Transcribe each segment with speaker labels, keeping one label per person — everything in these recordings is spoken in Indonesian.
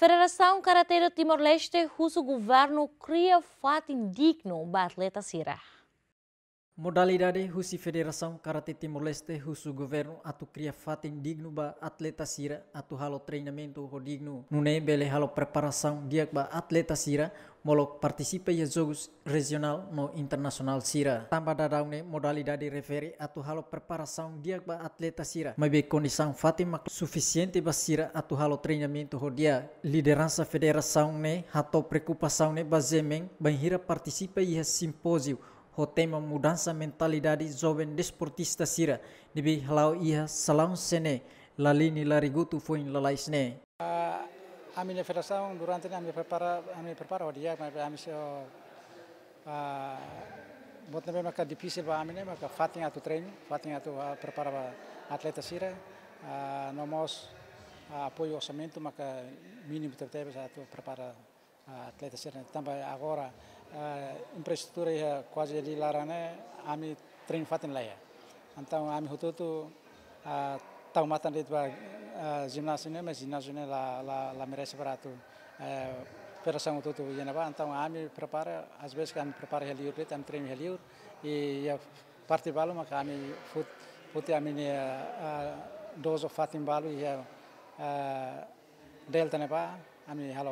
Speaker 1: Federação Karateiro Timor-Leste russo governo cria fato indigno para atleta Sira. Modalidade husi federação karate Timor-Leste husu governo atu cria fatin digno ba atleta sira atu halo treinamento ho digno. Nune bele halo preparação diak ba atleta sira molo participa ia jogos regional no internacional sira. Tamba dadaune modalidade refere atu halo preparação diak ba atleta sira. Mabe condição fatin mak suficiente ba sira atu halo treinamento ho dia. Liderança federação ne hato preocupação ne ba zemeng banhira participa ia simpósio Hotema mudansa mentalidade jovem desportista sira. Debi halau ia salam sene. Lalini larigutu foi lalai sene.
Speaker 2: Uh, ah, a minha federação durante a minha prepara a minha prepara o dia mas a minha a ah, botna bem maka difícil ba amine maka fatinha atu treino fatin atu ah, prepara atleta sira uh, no mos apoio orçamento maka mínimo a tu prepara atleta sirna tambah agora eh, infraestrutura ia eh, quase ali larane ami treino fatin laia eh. então ami hututu ah, tau um matan dit ba gimnasio ne mas ginásio ne la la la merece barato operação hututu ia ba então ami prepara às vezes que prepara heliur dit ami treino heliur e ia e parte balo maka ami fut puti ami ne dozo fatin balo ia delta ne ba आम्ही ह्याला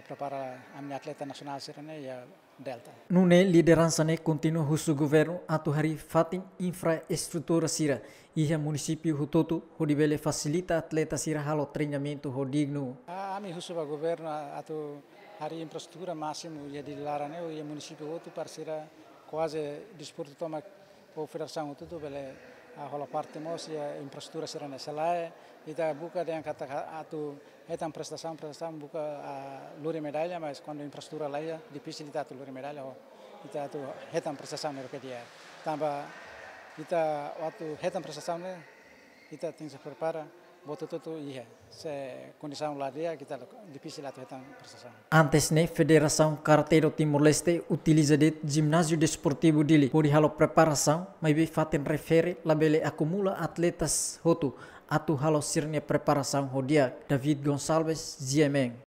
Speaker 2: atleta nasional sirene ya Delta.
Speaker 1: Nune liderança ne continua husu governo atuhari fatin infraestrutura sira. Iha município hutoto hodibele facilita atleta sira halo treinamento
Speaker 2: A Ami husu ba governo atu hari infraestrutura máximo ia dilara ne o ia município outro para quase desporto toma o federação outro bele kalau partai mau e ya infrastruktur serana e selain kita buka dengan kata atau etan prestasi prestasi buka uh, luri ya. Mas quando infrastruktur lain ya ita tuh luri medali oh kita tuh hitam prestasi mereka dia tambah kita waktu hitam prestasi kita tinggal prepare bototo tu iya se kondisi ladia kita dipisi lah tentang persesan
Speaker 1: antes ne federasaun kartero timur leste utiliza det gimnasio de dili pori halo preparasaun mai be faten refere labele akumula atletas hotu
Speaker 2: atu halo sirne preparasaun hodia david gonsalves ziemeng